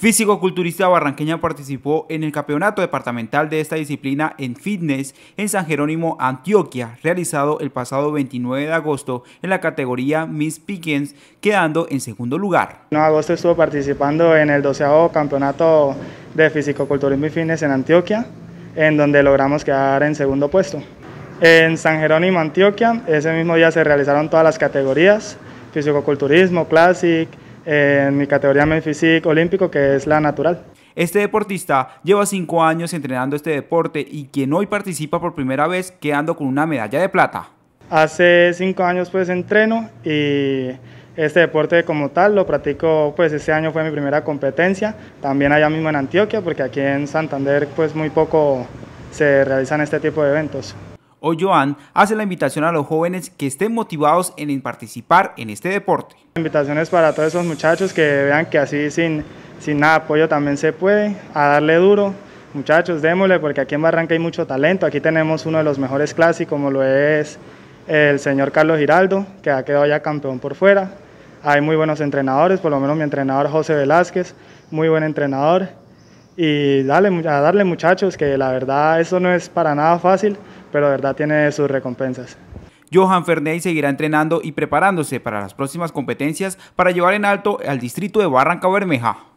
Físico-culturista barranqueña participó en el campeonato departamental de esta disciplina en fitness en San Jerónimo, Antioquia, realizado el pasado 29 de agosto en la categoría Miss Pickens, quedando en segundo lugar. En agosto estuvo participando en el 12 campeonato de físico-culturismo y fitness en Antioquia, en donde logramos quedar en segundo puesto. En San Jerónimo, Antioquia, ese mismo día se realizaron todas las categorías, físico-culturismo, classic, en mi categoría Men's Olímpico, que es la natural. Este deportista lleva cinco años entrenando este deporte y quien hoy participa por primera vez quedando con una medalla de plata. Hace cinco años pues entreno y este deporte como tal lo practico pues este año fue mi primera competencia, también allá mismo en Antioquia porque aquí en Santander pues muy poco se realizan este tipo de eventos. Joan hace la invitación a los jóvenes que estén motivados en participar en este deporte. La invitación es para todos esos muchachos que vean que así sin, sin nada apoyo también se puede, a darle duro. Muchachos, démosle porque aquí en Barranca hay mucho talento, aquí tenemos uno de los mejores clásicos como lo es el señor Carlos Giraldo, que ha quedado ya campeón por fuera. Hay muy buenos entrenadores, por lo menos mi entrenador José Velázquez, muy buen entrenador y a darle muchachos, que la verdad eso no es para nada fácil, pero la verdad tiene sus recompensas. Johan Ferney seguirá entrenando y preparándose para las próximas competencias para llevar en alto al distrito de Barranca Bermeja.